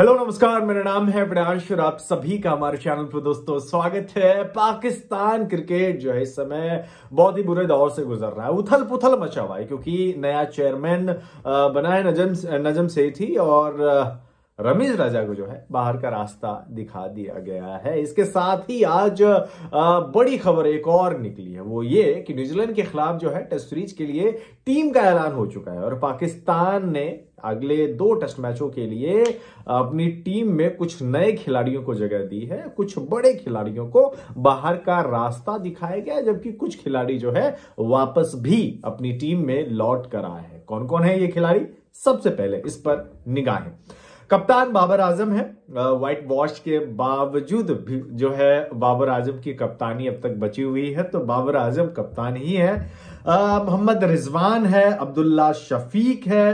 hello नमस्कार मेरा नाम है विनाश और आप सभी का हमारे चैनल पर दोस्तों स्वागत है पाकिस्तान क्रिकेट जो है इस समय बहुत ही बुरे दौर से गुजर रहा है उथल पुथल मचा हुआ है क्योंकि नया चेयरमैन बना है नजम नजम सेठी और रमेश राजा को जो है बाहर का रास्ता दिखा दिया गया है इसके साथ ही आज बड़ी खबर एक और निकली है वो ये कि न्यूजीलैंड के खिलाफ जो है टेस्ट सीरीज के लिए टीम का ऐलान हो चुका है और पाकिस्तान ने अगले दो टेस्ट मैचों के लिए अपनी टीम में कुछ नए खिलाड़ियों को जगह दी है कुछ बड़े खिलाड़ियों को बाहर का रास्ता दिखाया गया जबकि कुछ खिलाड़ी जो है वापस भी अपनी टीम में लौट कर आए हैं कौन कौन है ये खिलाड़ी सबसे पहले इस पर निगाहें कप्तान बाबर आजम है व्हाइट वॉश के बावजूद भी जो है बाबर आजम की कप्तानी अब तक बची हुई है तो बाबर आजम कप्तान ही है मोहम्मद रिजवान है अब्दुल्ला शफीक है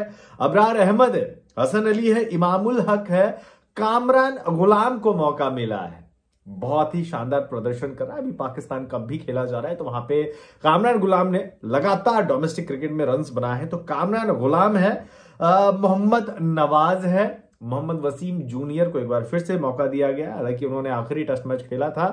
अबरार अहमद है हसन अली है इमामुल हक है कामरान गुलाम को मौका मिला है बहुत ही शानदार प्रदर्शन कर रहा है अभी पाकिस्तान कप भी खेला जा रहा है तो वहां पे कामरान गुलाम ने लगातार डोमेस्टिक क्रिकेट में रन बनाए हैं तो कामरान गुलाम है मोहम्मद नवाज है मोहम्मद वसीम जूनियर को एक बार फिर से मौका दिया गया हालांकि उन्होंने आखिरी टेस्ट मैच खेला था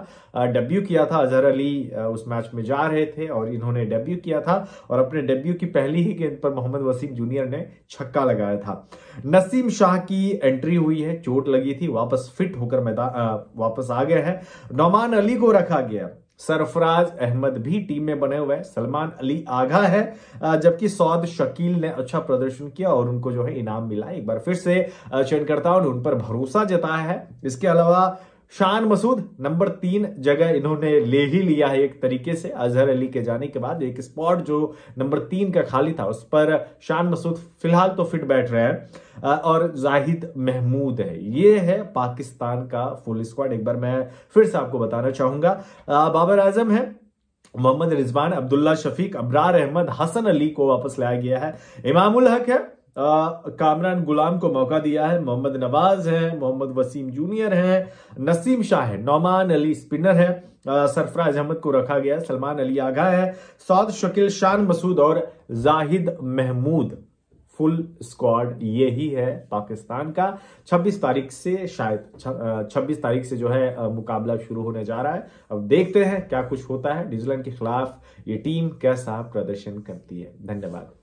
डेब्यू किया था अजहर अली उस मैच में जा रहे थे और इन्होंने डेब्यू किया था और अपने डेब्यू की पहली ही गेंद पर मोहम्मद वसीम जूनियर ने छक्का लगाया था नसीम शाह की एंट्री हुई है चोट लगी थी वापस फिट होकर मैदान वापस आ गए हैं नौमान अली को रखा गया सरफराज अहमद भी टीम में बने हुए हैं सलमान अली आगा है जबकि सौद शकील ने अच्छा प्रदर्शन किया और उनको जो है इनाम मिला एक बार फिर से चयनकर्ताओं ने उन पर भरोसा जताया है इसके अलावा शान मसूद नंबर तीन जगह इन्होंने ले ही लिया है एक तरीके से अजहर अली के जाने के बाद एक स्पॉट जो नंबर तीन का खाली था उस पर शान मसूद फिलहाल तो फिट बैठ रहे हैं और जाहिद महमूद है ये है पाकिस्तान का फुल स्क्वाड एक बार मैं फिर से आपको बताना चाहूंगा बाबर आजम है मोहम्मद रिजवान अब्दुल्ला शफीक अबरार अहमद हसन अली को वापस लाया गया है इमामुल हक है कामरान गुलाम को मौका दिया है मोहम्मद नवाज है मोहम्मद वसीम जूनियर है नसीम शाह है नौमान अली स्पिनर है सरफराज अहमद को रखा गया है सलमान अली आगा है सौद शकील शान मसूद और जाहिद महमूद फुल स्क्वाड ये ही है पाकिस्तान का 26 तारीख से शायद 26 तारीख से जो है मुकाबला शुरू होने जा रहा है अब देखते हैं क्या कुछ होता है न्यूजीलैंड के खिलाफ ये टीम कैसा प्रदर्शन करती है धन्यवाद